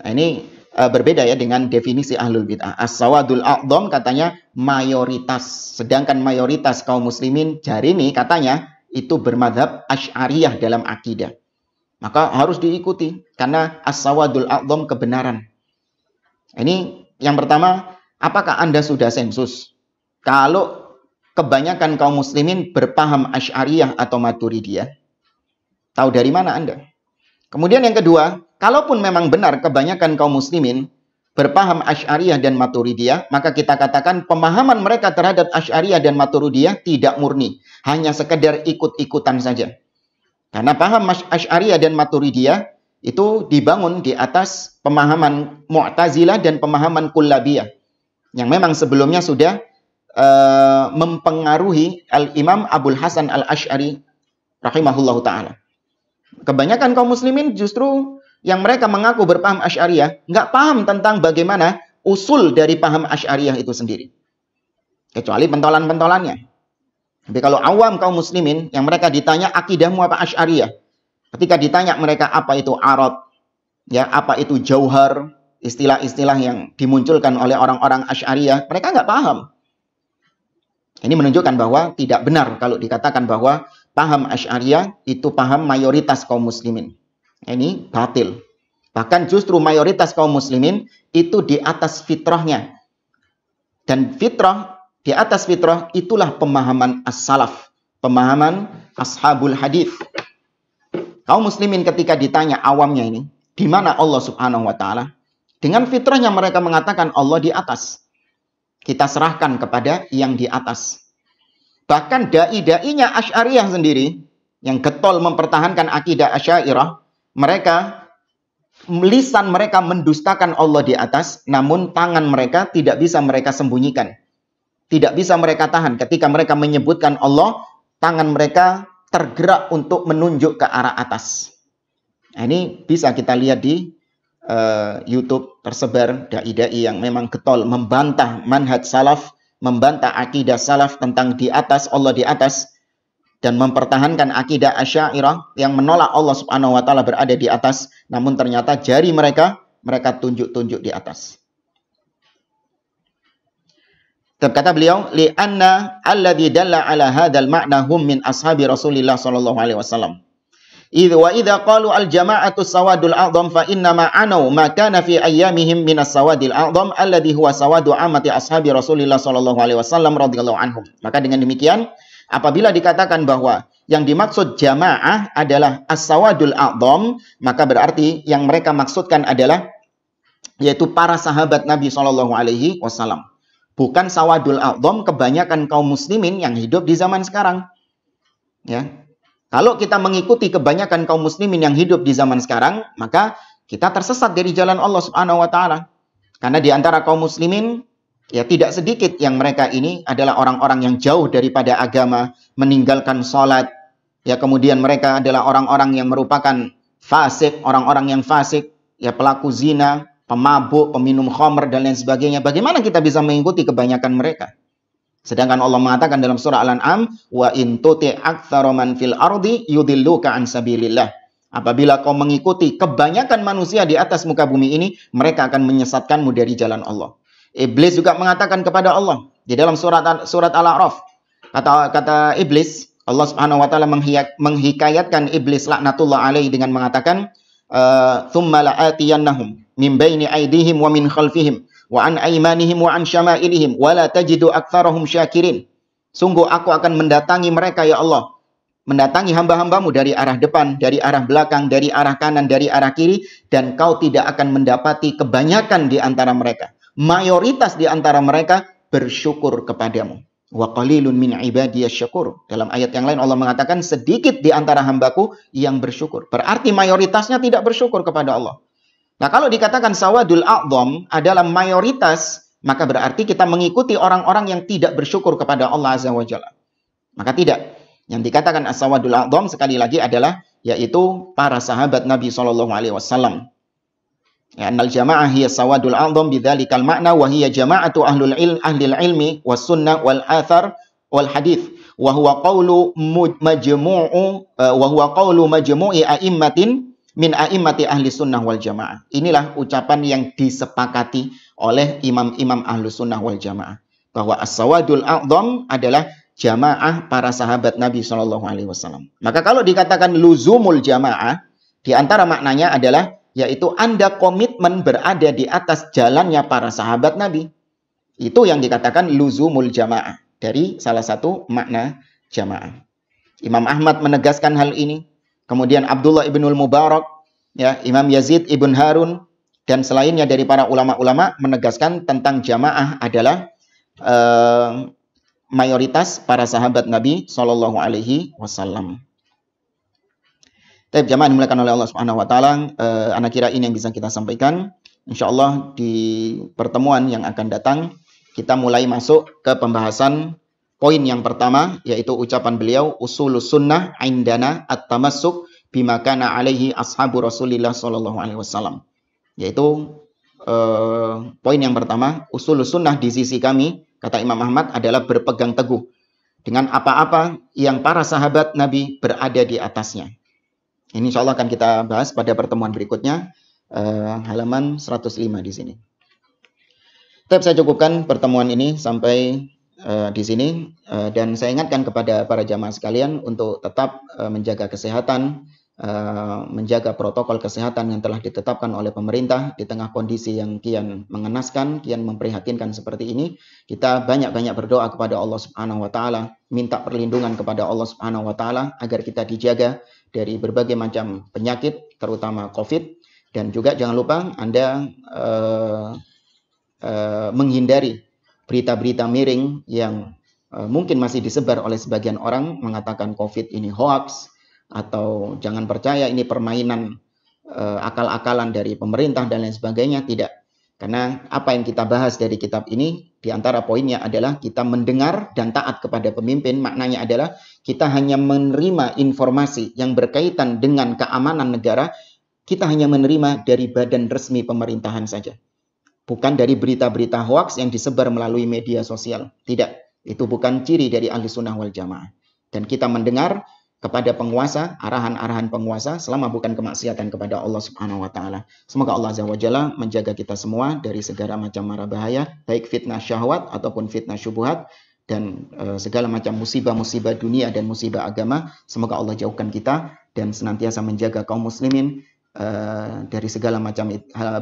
Speaker 1: Nah, ini uh, berbeda ya dengan definisi ahlul bid'ah. As-sawadul a'zom katanya mayoritas, sedangkan mayoritas kaum muslimin hari ini katanya itu bermadhab asy'ariyah dalam akidah. Maka harus diikuti karena as-sawadul a'zam kebenaran. Ini yang pertama, apakah Anda sudah sensus? Kalau kebanyakan kaum muslimin berpaham Asy'ariyah atau Maturidiyah, tahu dari mana Anda? Kemudian yang kedua, kalaupun memang benar kebanyakan kaum muslimin berpaham Asy'ariyah dan Maturidiyah, maka kita katakan pemahaman mereka terhadap Asy'ariyah dan Maturidiyah tidak murni, hanya sekedar ikut-ikutan saja. Karena paham Asy'ariyah dan Maturidiyah itu dibangun di atas pemahaman Mu'tazilah dan pemahaman Kullabiyah yang memang sebelumnya sudah uh, mempengaruhi Al-Imam Abdul Hasan Al-Asy'ari rahimahullahu taala. Kebanyakan kaum muslimin justru yang mereka mengaku berpaham Asy'ariyah nggak paham tentang bagaimana usul dari paham Asy'ariyah itu sendiri. Kecuali pentolan-pentolannya. Tapi kalau awam kaum muslimin yang mereka ditanya akidahmu apa asyariah. Ketika ditanya mereka apa itu arad, ya apa itu jauhar, istilah-istilah yang dimunculkan oleh orang-orang asyariah. mereka nggak paham. Ini menunjukkan bahwa tidak benar kalau dikatakan bahwa paham asyariah itu paham mayoritas kaum muslimin. Ini batil. Bahkan justru mayoritas kaum muslimin itu di atas fitrahnya. Dan fitrah di atas fitrah itulah pemahaman as-salaf, pemahaman ashabul hadis. Kaum muslimin ketika ditanya awamnya ini, di mana Allah Subhanahu wa taala? Dengan fitrahnya mereka mengatakan Allah di atas. Kita serahkan kepada yang di atas. Bahkan dai-dainya Asy'ariyah sendiri yang getol mempertahankan akidah Asy'ariyah, mereka lisan mereka mendustakan Allah di atas, namun tangan mereka tidak bisa mereka sembunyikan tidak bisa mereka tahan ketika mereka menyebutkan Allah, tangan mereka tergerak untuk menunjuk ke arah atas. Nah, ini bisa kita lihat di uh, YouTube tersebar dai-dai yang memang getol membantah manhaj salaf, membantah akidah salaf tentang di atas Allah di atas dan mempertahankan akidah Asy'ariyah yang menolak Allah Subhanahu wa taala berada di atas, namun ternyata jari mereka mereka tunjuk-tunjuk di atas. Kata beliau, "Li'anna alladhi dalla ala hadzal ma'na hum min ashabi Rasulillah sallallahu alaihi wasallam." Idh wa idha qalu al-jama'atu sawadul a'dham fa inna ma anau ma kana fi ayyamihim min as-sawadil a'dham alladhi huwa sawadu amati ashabi Rasulillah sallallahu alaihi wasallam radhiyallahu anhum. Maka dengan demikian, apabila dikatakan bahwa yang dimaksud jamaah adalah as-sawadul a'dham, maka berarti yang mereka maksudkan adalah yaitu para sahabat Nabi sallallahu alaihi wasallam bukan sawadul a'dham kebanyakan kaum muslimin yang hidup di zaman sekarang. Ya. Kalau kita mengikuti kebanyakan kaum muslimin yang hidup di zaman sekarang, maka kita tersesat dari jalan Allah Subhanahu wa taala. Karena di antara kaum muslimin ya tidak sedikit yang mereka ini adalah orang-orang yang jauh daripada agama, meninggalkan salat. Ya kemudian mereka adalah orang-orang yang merupakan fasik, orang-orang yang fasik, ya pelaku zina, pemabuk, peminum khamr dan lain sebagainya. Bagaimana kita bisa mengikuti kebanyakan mereka? Sedangkan Allah mengatakan dalam surah Al-An'am, "Wa in tuti' man fil ardi yudilluka an sabilillah." Apabila kau mengikuti kebanyakan manusia di atas muka bumi ini, mereka akan menyesatkanmu dari jalan Allah. Iblis juga mengatakan kepada Allah di dalam surat surat Al-A'raf, kata kata iblis, Allah Subhanahu wa taala menghikayatkan iblis laknatullah alaihi dengan mengatakan, eh, "Tsumma la'atiyannahum min baini aidihim wa min khalfihim wa an aimanihim wa an syama'ilihim wa la tajidu aktsarahum syakirin. Sungguh aku akan mendatangi mereka ya Allah. Mendatangi hamba-hambamu dari arah depan, dari arah belakang, dari arah kanan, dari arah kiri dan kau tidak akan mendapati kebanyakan di antara mereka. Mayoritas di antara mereka bersyukur kepadamu. Wa qalilun min ibadiyas syakur. Dalam ayat yang lain Allah mengatakan sedikit di antara hambaku yang bersyukur. Berarti mayoritasnya tidak bersyukur kepada Allah. Nah, kalau dikatakan sawadul a'dham adalah mayoritas, maka berarti kita mengikuti orang-orang yang tidak bersyukur kepada Allah Azza wa Jalla. Maka tidak. Yang dikatakan as-sawadul a'dham sekali lagi adalah yaitu para sahabat Nabi Shallallahu alaihi wasallam. Ya, annal jama'ah hiya sawadul a'dham bidzalikal makna wa hiya jama'atu ahlul il, ahlil ilmi was sunnah wal athar wal hadith. wa huwa qawlu majmu'u wa huwa qawlu majmu'i a'immatin min a'immati ahli sunnah wal jamaah. Inilah ucapan yang disepakati oleh imam-imam ahli sunnah wal jamaah. Bahwa as-sawadul a'zam adalah jamaah para sahabat Nabi Shallallahu Alaihi Wasallam. Maka kalau dikatakan luzumul jamaah, di antara maknanya adalah yaitu Anda komitmen berada di atas jalannya para sahabat Nabi. Itu yang dikatakan luzumul jamaah dari salah satu makna jamaah. Imam Ahmad menegaskan hal ini, kemudian Abdullah ibnul Mubarak, ya Imam Yazid ibn Harun dan selainnya dari para ulama-ulama menegaskan tentang jamaah adalah uh, mayoritas para sahabat Nabi Shallallahu Alaihi Wasallam. Tapi jamaah dimulakan oleh Allah Subhanahu Wa Taala. Uh, anak kira ini yang bisa kita sampaikan. Insya Allah di pertemuan yang akan datang kita mulai masuk ke pembahasan poin yang pertama yaitu ucapan beliau usul sunnah indana at-tamassuk bima kana alaihi ashabu Rasulillah sallallahu alaihi wasallam. Yaitu eh, poin yang pertama, usul sunnah di sisi kami kata Imam Ahmad adalah berpegang teguh dengan apa-apa yang para sahabat Nabi berada di atasnya. Ini insya Allah akan kita bahas pada pertemuan berikutnya, eh, halaman 105 di sini. tetap saya cukupkan pertemuan ini sampai Eh, di sini eh, dan saya ingatkan kepada para jamaah sekalian untuk tetap eh, menjaga kesehatan, menjaga protokol kesehatan yang telah ditetapkan oleh pemerintah di tengah kondisi yang kian mengenaskan, kian memprihatinkan seperti ini. Kita banyak-banyak berdoa kepada Allah Subhanahu wa taala, minta perlindungan kepada Allah Subhanahu wa taala agar kita dijaga dari berbagai macam penyakit terutama Covid dan juga jangan lupa Anda uh, uh, menghindari berita-berita miring yang eh, mungkin masih disebar oleh sebagian orang mengatakan COVID ini hoax atau jangan percaya ini permainan eh, akal-akalan dari pemerintah dan lain sebagainya tidak karena apa yang kita bahas dari kitab ini di antara poinnya adalah kita mendengar dan taat kepada pemimpin maknanya adalah kita hanya menerima informasi yang berkaitan dengan keamanan negara kita hanya menerima dari badan resmi pemerintahan saja bukan dari berita-berita hoax yang disebar melalui media sosial. Tidak, itu bukan ciri dari ahli sunnah wal jamaah. Dan kita mendengar kepada penguasa, arahan-arahan penguasa selama bukan kemaksiatan kepada Allah Subhanahu wa taala. Semoga Allah Azza wa Jalla menjaga kita semua dari segala macam mara bahaya, baik fitnah syahwat ataupun fitnah syubhat dan eh, segala macam musibah-musibah dunia dan musibah agama. Semoga Allah jauhkan kita dan senantiasa menjaga kaum muslimin e, dari segala macam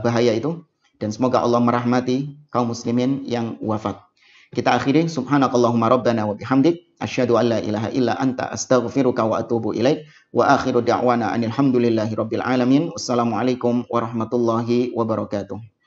Speaker 1: bahaya itu dan semoga Allah merahmati kaum muslimin yang wafat. Kita akhiri subhanakallahumma rabbana wa bihamdik asyhadu an la ilaha illa anta astaghfiruka wa atubu ilaik wa akhiru da'wana anil hamdulillahi rabbil alamin. Wassalamualaikum warahmatullahi wabarakatuh.